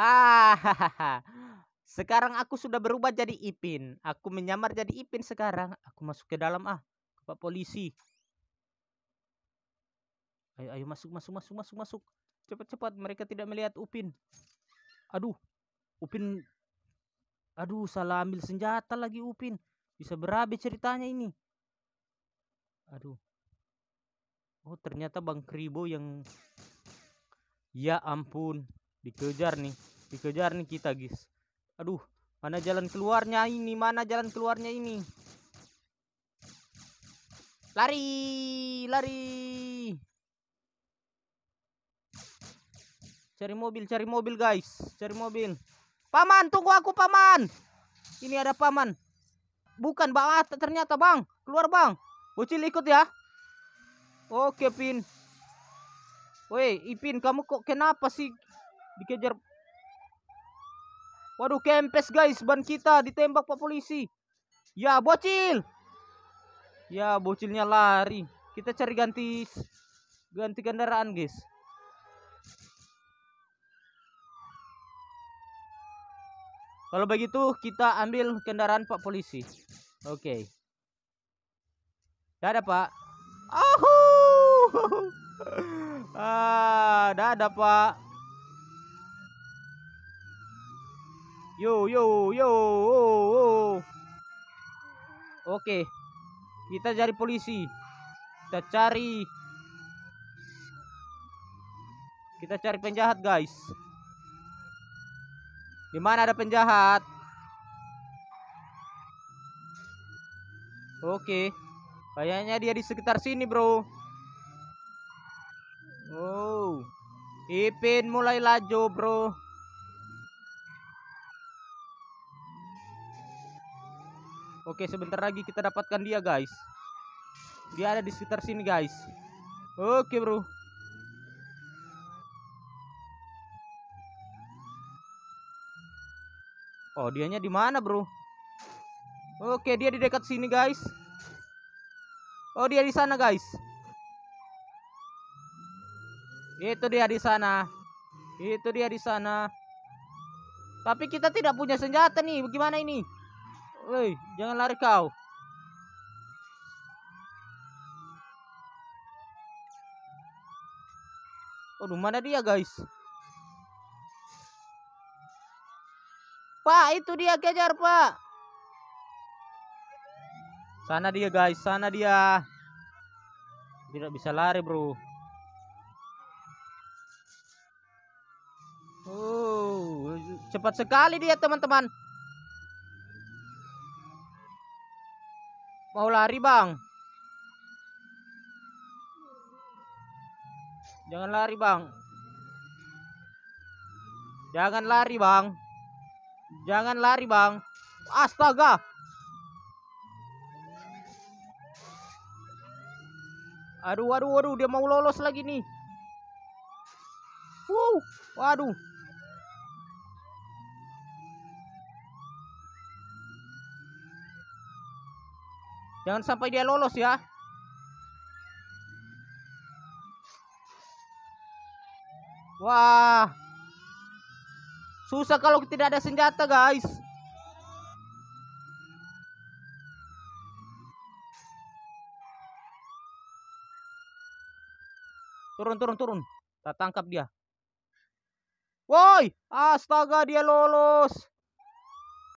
Ah, sekarang aku sudah berubah jadi Ipin. Aku menyamar jadi Ipin sekarang. Aku masuk ke dalam ah, ke Pak polisi. Ayo ayo masuk masuk masuk masuk masuk. Cepat-cepat mereka tidak melihat Upin. Aduh. Upin Aduh, salah ambil senjata lagi Upin. Bisa berabe ceritanya ini. Aduh. Oh, ternyata Bang Kribo yang Ya ampun, dikejar nih dikejar nih kita guys aduh mana jalan keluarnya ini mana jalan keluarnya ini lari lari cari mobil cari mobil guys cari mobil paman tunggu aku paman ini ada paman bukan bang. Ah, ternyata bang keluar bang bocil ikut ya oke pin Woi, Ipin, kamu kok kenapa sih dikejar Waduh, kempes guys, ban kita ditembak pak polisi. Ya, bocil. Ya, bocilnya lari. Kita cari ganti ganti kendaraan, guys. Kalau begitu kita ambil kendaraan Pak polisi. Oke. Okay. ada Pak. Oh. ah, ada Pak. Yo yo yo. Oh, oh. Oke. Kita cari polisi. Kita cari Kita cari penjahat, guys. Di mana ada penjahat? Oke. Kayaknya dia di sekitar sini, Bro. Oh. Ipin mulai laju, Bro. Oke, sebentar lagi kita dapatkan dia, guys. Dia ada di sekitar sini, guys. Oke, bro. Oh, dianya di mana, bro? Oke, dia di dekat sini, guys. Oh, dia di sana, guys. Itu dia di sana. Itu dia di sana. Tapi kita tidak punya senjata nih. Bagaimana ini? Woi, jangan lari kau. di mana dia, guys? Pak, itu dia kejar, Pak. Sana dia, guys. Sana dia. Tidak bisa lari, Bro. Oh, cepat sekali dia, teman-teman. Mau lari, Bang. Jangan lari, Bang. Jangan lari, Bang. Jangan lari, Bang. Astaga. Aduh, aduh, aduh, dia mau lolos lagi nih. Wow, waduh. Jangan sampai dia lolos ya. Wah. Susah kalau tidak ada senjata, guys. Turun, turun, turun. Kita tangkap dia. Woi, astaga dia lolos.